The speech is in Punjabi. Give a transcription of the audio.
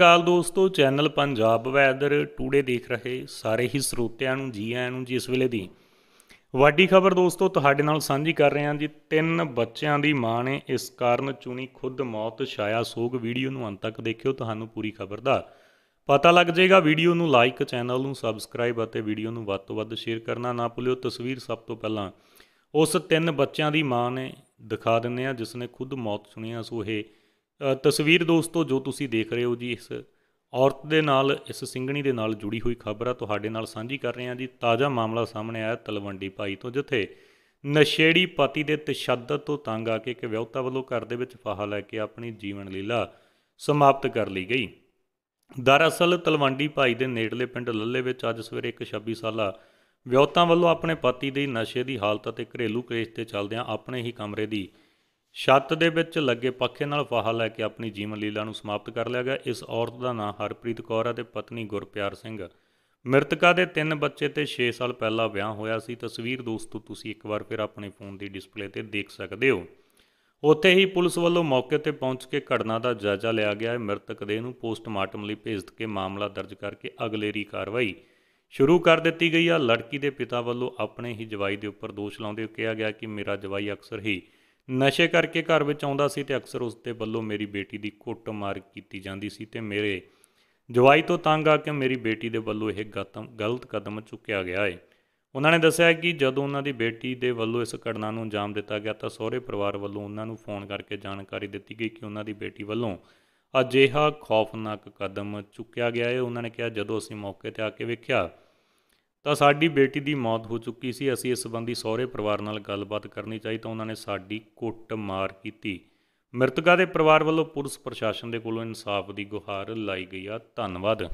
ਗਾਲ ਦੋਸਤੋ ਚੈਨਲ ਪੰਜਾਬ ਵੈਦਰ ਟੂਡੇ ਦੇਖ ਰਹੇ ਸਾਰੇ ਹੀ ਸਰੋਤਿਆਂ ਨੂੰ ਜੀ ਆਇਆਂ ਨੂੰ ਜੀ ਇਸ ਵੇਲੇ ਦੀ ਵੱਡੀ ਖਬਰ ਦੋਸਤੋ ਤੁਹਾਡੇ ਨਾਲ ਸਾਂਝੀ ਕਰ ਰਹੇ ਹਾਂ ਜੀ ਤਿੰਨ ਬੱਚਿਆਂ ਦੀ ਮਾਂ ਨੇ ਇਸ ਕਾਰਨ ਚੁਣੀ ਖੁਦ ਮੌਤ ਛਾਇਆ ਸੋਗ ਵੀਡੀਓ ਨੂੰ ਅੰਤ ਤੱਕ ਦੇਖਿਓ ਤੁਹਾਨੂੰ ਪੂਰੀ ਖਬਰ ਦਾ ਪਤਾ ਲੱਗ ਜਾਏਗਾ ਵੀਡੀਓ ਨੂੰ ਲਾਈਕ ਚੈਨਲ ਨੂੰ ਸਬਸਕ੍ਰਾਈਬ ਅਤੇ ਵੀਡੀਓ ਨੂੰ ਵੱਧ ਤੋਂ ਵੱਧ ਸ਼ੇਅਰ ਕਰਨਾ ਨਾ ਭੁੱਲਿਓ ਤਸਵੀਰ ਸਭ ਤੋਂ ਪਹਿਲਾਂ ਉਸ ਤਿੰਨ ਬੱਚਿਆਂ ਦੀ ਮਾਂ ਨੇ ਦਿਖਾ ਦਿੰਨੇ ਆ ਜਿਸ ਨੇ ਖੁਦ ਮੌਤ ਸੁਣੀ ਆ ਸੋ ਇਹ ਤਸਵੀਰ ਦੋਸਤੋ ਜੋ ਤੁਸੀਂ ਦੇਖ ਰਹੇ ਹੋ ਜੀ ਇਸ ਔਰਤ ਦੇ ਨਾਲ ਇਸ ਸਿੰਘਣੀ ਦੇ ਨਾਲ ਜੁੜੀ ਹੋਈ ਖਬਰ ਆ ਤੁਹਾਡੇ ਨਾਲ ਸਾਂਝੀ ਕਰ ਰਹੇ ਹਾਂ ਜੀ ਤਾਜ਼ਾ ਮਾਮਲਾ ਸਾਹਮਣੇ ਆਇਆ ਤਲਵੰਡੀ ਭਾਈ ਤੋਂ ਜਿੱਥੇ ਨਸ਼ੇੜੀ ਪਤੀ ਦੇ ਤਸ਼ੱਦਦ ਤੋਂ ਤੰਗ ਆ ਕੇ ਇੱਕ ਵਿਆਹੁਤਾ ਵੱਲੋਂ ਘਰ ਦੇ ਵਿੱਚ ਫਾਹਾ ਲੈ ਕੇ ਆਪਣੀ ਜੀਵਨ ਲੀਲਾ ਸਮਾਪਤ ਕਰ ਲਈ ਗਈ ਦਰਅਸਲ ਤਲਵੰਡੀ ਭਾਈ ਦੇ ਨੇੜਲੇ ਪਿੰਡ ਲੱਲੇ ਵਿੱਚ ਅੱਜ ਸਵੇਰੇ ਇੱਕ 26 ਸਾਲਾ ਵਿਆਹੁਤਾ ਵੱਲੋਂ ਆਪਣੇ ਪਤੀ ਦੇ ਨਸ਼ੇ ਦੀ ਹਾਲਤ ਅਤੇ ਘਰੇਲੂ ਕਲੇਸ਼ ਤੇ ਚੱਲਦਿਆਂ ਆਪਣੇ ਹੀ ਕਮਰੇ ਦੀ ਛੱਤ ਦੇ ਵਿੱਚ ਲੱਗੇ ਪੱਖੇ ਨਾਲ ਫਾਹਾ ਲੈ ਕੇ ਆਪਣੀ ਜੀਵਨ ਲੀਲਾ ਨੂੰ ਸਮਾਪਤ ਕਰ ਲਿਆ ਗਿਆ ਇਸ ਔਰਤ ਦਾ ਨਾਂ ਹਰਪ੍ਰੀਤ ਕੌਰ ਹੈ ਤੇ ਪਤਨੀ ਗੁਰਪਿਆਰ ਸਿੰਘ ਮ੍ਰਿਤਕਾ ਦੇ ਤਿੰਨ ਬੱਚੇ ਤੇ 6 ਸਾਲ ਪਹਿਲਾਂ ਵਿਆਹ ਹੋਇਆ ਸੀ ਤਸਵੀਰ ਦੋਸਤੋ ਤੁਸੀਂ ਇੱਕ ਵਾਰ ਫਿਰ ਆਪਣੇ ਫੋਨ ਦੀ ਡਿਸਪਲੇ ਤੇ ਦੇਖ ਸਕਦੇ ਹੋ ਉੱਥੇ ਹੀ ਪੁਲਿਸ ਵੱਲੋਂ ਮੌਕੇ ਤੇ ਪਹੁੰਚ ਕੇ ਘਟਨਾ ਦਾ ਜਾਇਜ਼ਾ ਲਿਆ ਗਿਆ ਹੈ ਮ੍ਰਿਤਕ ਦੇ ਨੂੰ ਪੋਸਟਮਾਰਟਮ ਲਈ ਭੇਜ ਕੇ ਮਾਮਲਾ ਦਰਜ ਕਰਕੇ ਅਗਲੇਰੀ ਕਾਰਵਾਈ ਸ਼ੁਰੂ ਕਰ ਦਿੱਤੀ ਗਈ ਆ ਲੜਕੀ ਦੇ ਪਿਤਾ ਵੱਲੋਂ ਆਪਣੇ ਹੀ ਜਵਾਈ ਦੇ ਉੱਪਰ ਦੋਸ਼ ਲਾਉਂਦੇ ਹੋਏ ਕਿਹਾ ਗਿਆ ਕਿ ਮੇਰਾ ਜਵਾਈ ਅਕਸਰ ਹੀ ਨਸ਼ੇ ਕਰਕੇ ਘਰ ਵਿੱਚ ਆਉਂਦਾ ਸੀ ਤੇ ਅਕਸਰ ਉਸ ਦੇ ਵੱਲੋਂ ਮੇਰੀ ਬੇਟੀ ਦੀ ਕੁੱਟਮਾਰ ਕੀਤੀ ਜਾਂਦੀ ਸੀ ਤੇ ਮੇਰੇ ਜਵਾਈ ਤੋਂ ਤੰਗ ਆ ਕੇ ਮੇਰੀ ਬੇਟੀ ਦੇ ਵੱਲੋਂ ਇਹ ਗਲਤ ਕਦਮ ਚੁੱਕਿਆ ਗਿਆ ਹੈ ਉਹਨਾਂ ਨੇ ਦੱਸਿਆ ਕਿ ਜਦੋਂ ਉਹਨਾਂ ਦੀ ਬੇਟੀ ਦੇ ਵੱਲੋਂ ਇਸ ਘਟਨਾ ਨੂੰ ਅੰਜਾਮ ਦਿੱਤਾ ਗਿਆ ਤਾਂ ਸਹੁਰੇ ਪਰਿਵਾਰ ਵੱਲੋਂ ਉਹਨਾਂ ਨੂੰ ਫੋਨ ਕਰਕੇ ਜਾਣਕਾਰੀ ਦਿੱਤੀ ਗਈ ਕਿ ਉਹਨਾਂ ਦੀ ਬੇਟੀ ਵੱਲੋਂ ਅਜਿਹਾ ਖੌਫਨਾਕ ਕਦਮ ਚੁੱਕਿਆ ਗਿਆ ਹੈ ਉਹਨਾਂ ਨੇ ਕਿਹਾ ਜਦੋਂ ਅਸੀਂ ਮੌਕੇ ਤੇ ਆ ਕੇ ਵੇਖਿਆ ਤਾਂ ਸਾਡੀ ਬੇਟੀ ਦੀ ਮੌਤ ਹੋ ਚੁੱਕੀ ਸੀ ਅਸੀਂ ਇਸ ਸੰਬੰਧੀ ਸਹੁਰੇ ਪਰਿਵਾਰ ਨਾਲ ਗੱਲਬਾਤ ਕਰਨੀ ਚਾਹੀ ਤਾਂ ਉਹਨਾਂ ਨੇ ਸਾਡੀ ਮਾਰ ਕੀਤੀ ਮ੍ਰਿਤਕਾ ਦੇ ਪਰਿਵਾਰ ਵੱਲੋਂ ਪੁਲਿਸ ਪ੍ਰਸ਼ਾਸਨ ਦੇ ਕੋਲੋਂ ਇਨਸਾਫ ਦੀ ਗੁਹਾਰ ਲਾਈ ਗਈ ਆ ਧੰਨਵਾਦ